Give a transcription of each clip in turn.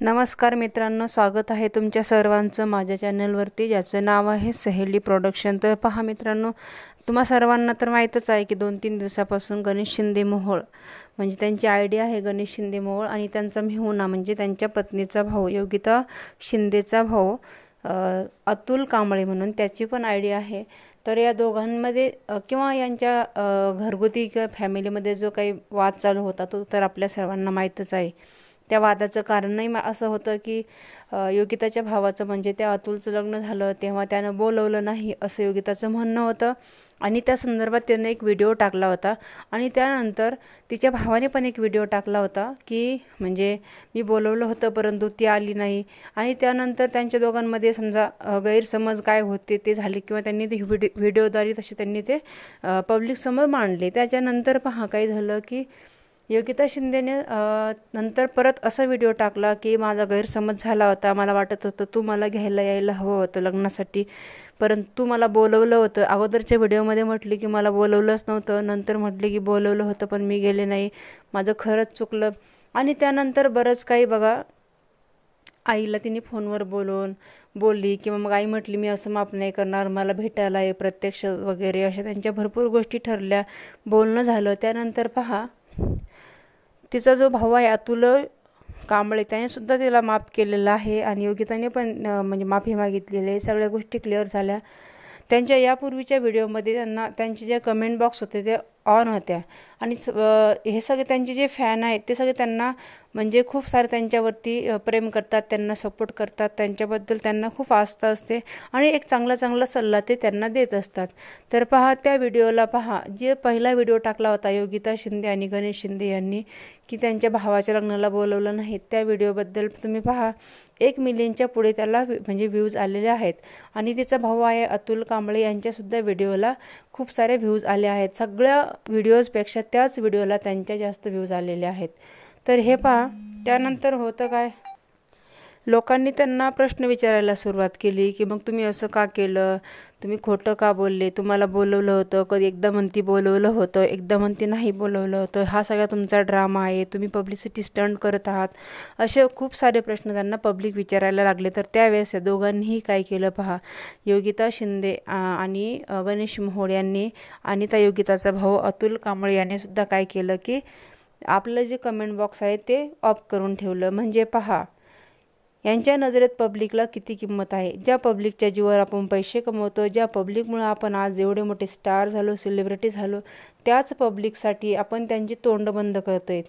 नमस्कार मित्रांनो स्वागत आहे तुमच्या सर्वांचं माझ्या चॅनलवरती ज्याचं नाव आहे सहेली प्रोडक्शन तर पहा मित्रांनो तुम्हा सर्वांना तर माहीतच आहे की दोन तीन दिवसापासून गणेश शिंदे मोहोळ म्हणजे त्यांची आयडिया आहे गणेश शिंदे मोहोळ आणि त्यांचा मेहुना म्हणजे त्यांच्या पत्नीचा भाऊ योगिता शिंदेचा भाऊ अतुल कांबळे म्हणून त्याची पण आयडिया आहे तर या दोघांमध्ये किंवा यांच्या घरगुती किंवा फॅमिलीमध्ये जो काही वाद चालू होता तो तर आपल्या सर्वांना माहीतच आहे त्या वादाचं कारणही असं होतं की योगिताच्या भावाचं म्हणजे त्या अतुलचं लग्न झालं तेव्हा त्यानं बोलवलं नाही असं योगिताचं म्हणणं होतं आणि त्या संदर्भात त्यानं एक व्हिडिओ टाकला होता आणि त्यानंतर तिच्या भावाने पण एक व्हिडिओ टाकला होता की म्हणजे मी बोलवलं होतं परंतु ती आली नाही आणि त्यानंतर त्यांच्या दोघांमध्ये समजा गैरसमज काय होते ते झाले किंवा त्यांनी ते व्हिडिओ व्हिडिओद्वारे तसे त्यांनी ते पब्लिकसमोर मांडले त्याच्यानंतर पहा काय झालं की योगिता शिंदेने नंतर परत असा व्हिडिओ टाकला की माझा गैरसमज झाला होता मला वाटत होतं तू मला घ्यायला यायला हवं होतं लग्नासाठी परंतु मला बोलवलं होतं अगोदरच्या व्हिडिओमध्ये म्हटले की मला बोलवलंच नव्हतं नंतर म्हटले की बोलवलं होतं पण मी गेले नाही माझं खरंच चुकलं आणि त्यानंतर बरंच काही बघा आईला तिने फोनवर बोलवून बोलली किंवा मग आई म्हटली मी असं माफ नाही करणार मला भेटायला आहे प्रत्यक्ष वगैरे अशा त्यांच्या भरपूर गोष्टी ठरल्या बोलणं झालं त्यानंतर पहा तिचा जो भाऊ आहे अतुल कांबळे त्याने सुद्धा तिला माफ केलेलं आहे आणि योगिताने पण म्हणजे माफी मागितलेली आहे सगळ्या गोष्टी क्लिअर झाल्या त्यांच्या यापूर्वीच्या व्हिडिओमध्ये त्यांना त्यांचे जे कमेंट बॉक्स होते ते ऑन होत्या आणि हे सगळे त्यांचे जे फॅन आहेत ते सगळे त्यांना म्हणजे खूप सारे त्यांच्यावरती प्रेम करतात त्यांना सपोर्ट करतात त्यांच्याबद्दल त्यांना खूप आस्था असते आणि एक चांगला चांगला सल्ला ते त्यांना देत असतात तर पहा त्या व्हिडिओला पहा जे पहिला व्हिडिओ टाकला होता योगिता शिंदे आणि गणेश शिंदे यांनी की त्यांच्या भावाच्या लग्नाला बोलवलं नाही त्या व्हिडिओबद्दल तुम्ही पहा एक मिलियनच्या पुढे त्याला म्हणजे व्ह्यूज आलेले आहेत आणि तिचा भाऊ आहे अतुल कांबळे यांच्यासुद्धा व्हिडिओला खूप सारे व्ह्यूज आले आहेत सगळ्या व्हिडिओजपेक्षा त्याच व्हिडिओला त्यांच्या जास्त व्ह्यूज आलेले आहेत तर हे पहा त्यानंतर होतं काय लोकांनी त्यांना प्रश्न विचारायला सुरुवात केली की मग तुम्ही असं का केलं तुम्ही खोटं का बोलले तुम्हाला बोलवलं होतं कधी एकदा म्हणती बोलवलं होतं एकदा म्हणती नाही बोलवलं होतं हा सगळा तुमचा ड्रामा आहे तुम्ही पब्लिसिटी स्टंट करत आहात असे खूप सारे प्रश्न त्यांना पब्लिक विचारायला लागले तर त्यावेळेस या दोघांनीही काय केलं पहा योगिता शिंदे आणि गणेश मोहोळ यांनी आणि त्या योगिताचा भाऊ अतुल कांबळे यांनी सुद्धा काय केलं की आपलं जे कमेंट बॉक्स आहे ते ऑफ करून ठेवलं म्हणजे पहा यांच्या नजरेत पब्लिकला किती किंमत आहे ज्या पब्लिकच्या जीवावर आपण पैसे कमवतो ज्या पब्लिकमुळे आपण आज एवढे मोठे स्टार झालो सेलिब्रिटी झालो त्याच पब्लिकसाठी आपण त्यांची तोंड बंद करतो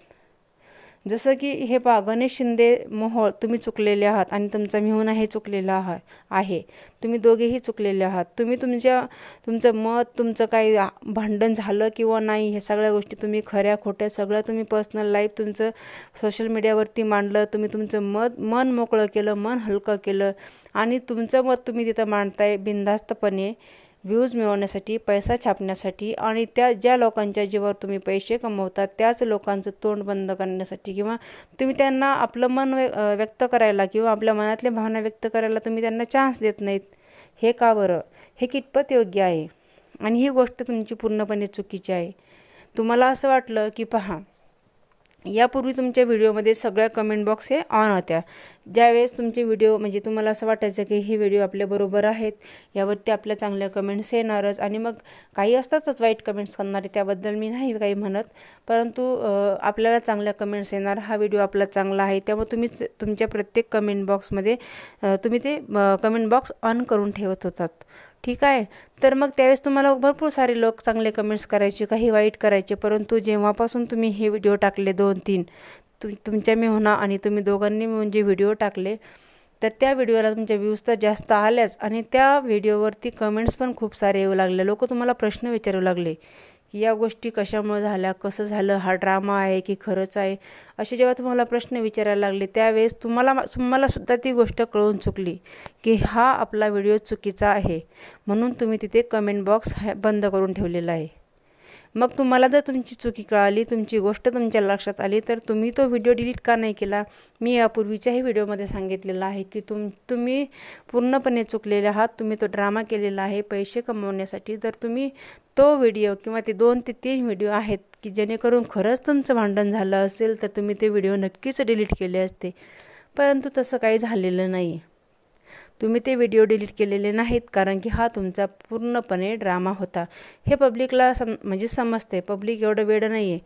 जसं की हे पा गणेश शिंदे मोहोळ तुम्ही चुकलेले आहात आणि तुमचा हे चुकलेला आहे आहे तुम्ही दोघेही चुकलेले आहात तुम्ही तुमच्या तुमचं मत तुमचं काही भांडण झालं किंवा नाही हे सगळ्या गोष्टी तुम्ही खऱ्या खोट्या सगळं तुम्ही पर्सनल लाईफ तुमचं सोशल मीडियावरती मांडलं तुम्ही तुमचं मत मन मोकळं केलं मन हलकं केलं आणि तुमचं मत तुम्ही तिथं मांडताय बिनधास्तपणे व्ह्यूज मिळवण्यासाठी पैसा छापण्यासाठी आणि त्या ज्या लोकांच्या जीवावर तुम्ही पैसे कमवता त्याच लोकांचं तोंड बंद करण्यासाठी किंवा तुम्ही त्यांना आपलं मन व्यक्त करायला किंवा आपल्या मनातल्या भावना व्यक्त करायला तुम्ही त्यांना चान्स देत नाहीत हे का बरं हे कितपत योग्य आहे आणि ही गोष्ट तुमची पूर्णपणे चुकीची आहे तुम्हाला असं वाटलं की पहा यापूर्वी तुमच्या व्हिडिओमध्ये सगळ्या कमेंट बॉक्स हे ऑन होत्या ज्यावेळेस तुमचे व्हिडिओ म्हणजे तुम्हाला असं वाटायचं की हे व्हिडिओ आपल्याबरोबर आहेत यावरती आपल्या चांगल्या कमेंट्स येणारच आणि मग काही असतातच वाईट कमेंट्स करणारे त्याबद्दल मी नाही काही म्हणत परंतु आपल्याला चांगल्या कमेंट्स येणार हा व्हिडिओ आपला चांगला आहे त्यामुळे तुम्ही तुमच्या प्रत्येक कमेंट बॉक्समध्ये तुम्ही ते कमेंट बॉक्स ऑन करून ठेवत होतात ठीक आहे तर मग त्यावेळेस तुम्हाला भरपूर सारे लोक चांगले कमेंट्स करायचे काही वाईट करायचे परंतु जेव्हापासून तुम्ही हे व्हिडिओ टाकले दोन तीन तु तुमच्या मी होणार आणि तुम्ही दोघांनी मिळून जे व्हिडिओ टाकले तर त्या व्हिडिओला तुमच्या व्ह्यूज तर जास्त आल्याच आणि त्या व्हिडिओवरती कमेंट्स पण खूप सारे येऊ लागले लोक तुम्हाला प्रश्न विचारू लागले या गोष्टी कशामुळे झाल्या कसं झालं हा ड्रामा आहे की खरंच आहे असे जेव्हा तुम्हाला प्रश्न विचारायला लागले त्यावेळेस तुम्हाला तुम्हाला सुद्धा ती गोष्ट कळून चुकली की हा आपला व्हिडिओ चुकीचा आहे म्हणून तुम्ही तिथे कमेंट बॉक्स बंद करून ठेवलेला आहे मग तुम्हाला जर तुमची चुकी कळाली तुमची गोष्ट तुमच्या लक्षात आली तर तुम्ही तो व्हिडिओ डिलीट का नाही केला मी यापूर्वीच्याही व्हिडिओमध्ये सांगितलेला आहे की तुम तुम्ही पूर्णपणे चुकलेले आहात तुम्ही तो ड्रामा केलेला आहे पैसे कमवण्यासाठी तर तुम्ही तो व्हिडिओ किंवा ते दोन ते तीन व्हिडिओ आहेत की जेणेकरून खरंच तुमचं भांडण झालं असेल तर तुम्ही ते व्हिडिओ नक्कीच डिलीट केले असते परंतु तसं काही झालेलं नाही तुम्ही ते व्हिडिओ डिलीट केलेले नाहीत कारण की हा तुमचा पूर्णपणे ड्रामा होता हे पब्लिकला सम म्हणजे समजते पब्लिक एवढं वेळ नाही आहे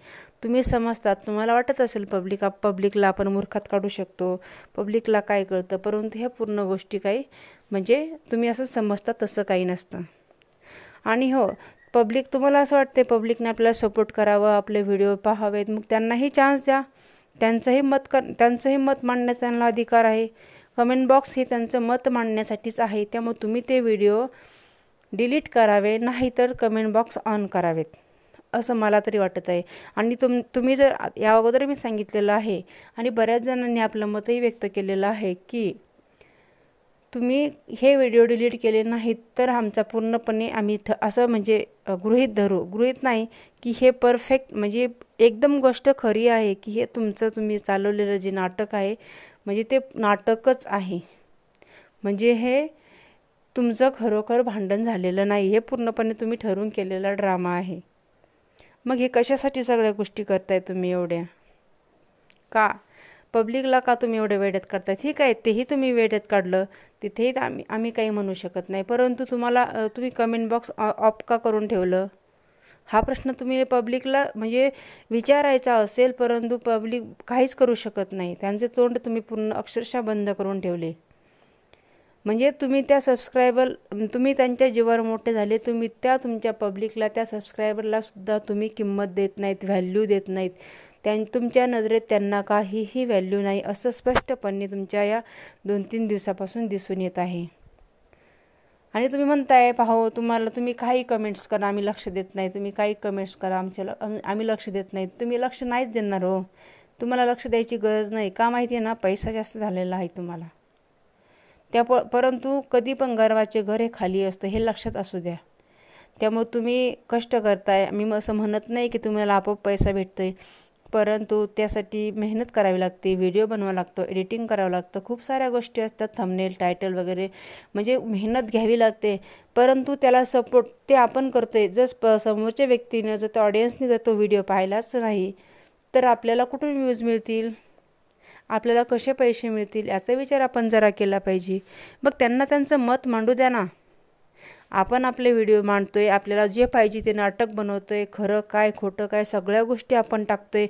तुम्ही समजतात तुम्हाला वाटत असेल पब्लिक पब्लिकला आपण मूर्खात काढू शकतो पब्लिकला काय कळतं परंतु ह्या पूर्ण गोष्टी काही म्हणजे तुम्ही असं समजता तसं काही नसतं आणि हो पब्लिक तुम्हाला असं वाटते पब्लिकने आपल्याला सपोर्ट करावं आपले व्हिडिओ पाहावेत मग त्यांनाही चान्स द्या त्यांचंही मत कर त्यांचंही मत मांडण्याचा त्यांना अधिकार आहे कमेंट बॉक्स हे त्यांचं मत मांडण्यासाठीच आहे त्यामुळे तुम्ही ते व्हिडिओ डिलीट करावे नाहीतर कमेंट बॉक्स ऑन करावेत असं मला तरी वाटत आहे आणि तुम तुम्ही जर या अगोदर मी सांगितलेलं आहे आणि बऱ्याच जणांनी आपलं मतही व्यक्त केलेलं आहे की तुम्ही हे व्हिडिओ डिलीट केले नाहीत तर आमचा पूर्णपणे आम्ही थ असं म्हणजे गृहित धरू गृहीत नाही की हे परफेक्ट म्हणजे एकदम गोष्ट खरी आहे की हे तुमचं तुम्ही चालवलेलं जे नाटक आहे म्हणजे ते नाटकच आहे म्हणजे हे तुमचं खरोखर भांडण झालेलं नाही हे पूर्णपणे तुम्ही ठरवून केलेला ड्रामा आहे मग हे कशासाठी सगळ्या गोष्टी करताय तुम्ही एवढ्या का पब्लिकला का तुम्ही एवढ्या वेड्यात काढताय ठीक आहे तेही तुम्ही वेड्यात काढलं तिथेही आम्ही आम्ही काही म्हणू शकत नाही परंतु तुम्हाला तुम्ही कमेंट बॉक्स ऑफ का करून ठेवलं हा प्रश्न तुम्ही पब्लिकला म्हणजे विचारायचा असेल परंतु पब्लिक काहीच करू शकत नाही त्यांचे तोंड तुम्ही पूर्ण अक्षरशः बंद करून ठेवले म्हणजे तुम्ही त्या सबस्क्रायबर तुम्ही त्यांच्या जीवावर मोठे झाले तुम्ही त्या तुमच्या पब्लिकला त्या सबस्क्रायबरला सुद्धा तुम्ही किंमत देत नाहीत व्हॅल्यू देत नाहीत त्यां तुमच्या नजरेत त्यांना काहीही व्हॅल्यू नाही असं स्पष्टपणे तुमच्या या दोन तीन दिवसापासून दिसून येत आहे आणि तुम्ही म्हणताय पाहो तुम्हाला तुम्ही काही कमेंट्स करा आम्ही लक्ष देत नाही तुम्ही काही कमेंट्स करा आमच्या आम्ही लक्ष देत नाही तुम्ही लक्ष नाहीच देणार हो तुम्हाला लक्ष द्यायची गरज नाही का माहिती आहे ना पैसा जास्त झालेला आहे तुम्हाला त्या प परंतु कधी पण गर्वाचे घर हे खाली असतं हे लक्षात असू द्या त्यामुळे तुम्ही कष्ट करताय मी असं म्हणत नाही की तुम्हाला आपोआप पैसा भेटतोय परंतु त्यासाठी मेहनत करावी लागते व्हिडिओ बनवावा लागतो एडिटिंग करावं लागतं खूप साऱ्या गोष्टी असतात थंबनेल टायटल वगैरे म्हणजे मेहनत घ्यावी लागते परंतु त्याला सपोर्ट ते आपण करतोय जर समोरच्या व्यक्तीनं जर त्या ऑडियन्सने जर तो व्हिडिओ पाहिलाच नाही तर आपल्याला कुठून व्ह्यूज मिळतील आपल्याला कसे पैसे मिळतील याचा विचार आपण जरा केला पाहिजे मग त्यांना त्यांचं मत मांडू द्या ना आपण आपले व्हिडिओ मांडतोय आपल्याला जे पाहिजे ते नाटक बनवतोय खरं काय खोटं काय सगळ्या गोष्टी आपण टाकतोय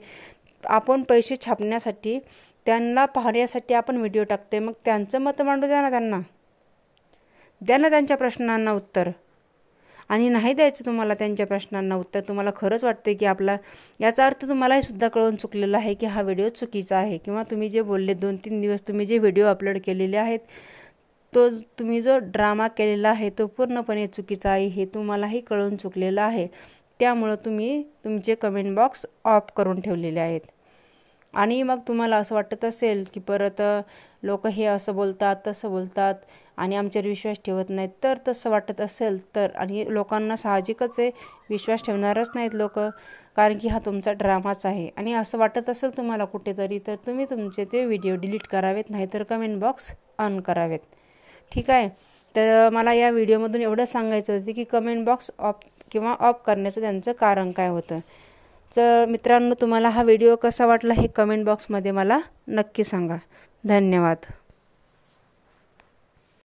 आपण पैसे छापण्यासाठी त्यांना पाहण्यासाठी आपण व्हिडिओ टाकतोय मग त्यांचं मत मांडू द्या ना त्यांना द्या ना त्यांच्या प्रश्नांना उत्तर आणि नाही द्यायचं तुम्हाला त्यांच्या प्रश्नांना उत्तर तुम्हाला खरंच वाटतंय की आपला याचा अर्थ तुम्हालाही सुद्धा कळून चुकलेला आहे की हा व्हिडिओ चुकीचा आहे किंवा तुम्ही जे बोलले दोन तीन दिवस तुम्ही जे व्हिडिओ अपलोड केलेले आहेत तो तुम्ही जो ड्रामा केलेला आहे तो पूर्णपणे चुकीचा आहे हे तुम्हालाही कळून चुकलेलं आहे त्यामुळं तुम्ही तुमचे कमेंट बॉक्स ऑफ करून ठेवलेले आहेत आणि मग तुम्हाला असं वाटत असेल की परत लोक हे असं बोलतात तसं बोलतात आणि आमच्यावर विश्वास ठेवत नाहीत तर तसं वाटत असेल तर आणि लोकांना साहजिकच आहे विश्वास ठेवणारच नाहीत लोक कारण की हा तुमचा ड्रामाच आहे आणि असं वाटत असेल तुम्हाला कुठेतरी तर तुम्ही तुमचे ते व्हिडिओ डिलीट करावेत नाहीतर कमेंट बॉक्स ऑन करावेत ठीक आहे तर मला या व्हिडिओमधून एवढं सांगायचं होतं की कमेंट बॉक्स ऑफ किंवा ऑफ करण्याचं त्यांचं कारण काय होतं तर मित्रांनो तुम्हाला हा व्हिडिओ कसा वाटला हे कमेंट बॉक्समध्ये मला नक्की सांगा धन्यवाद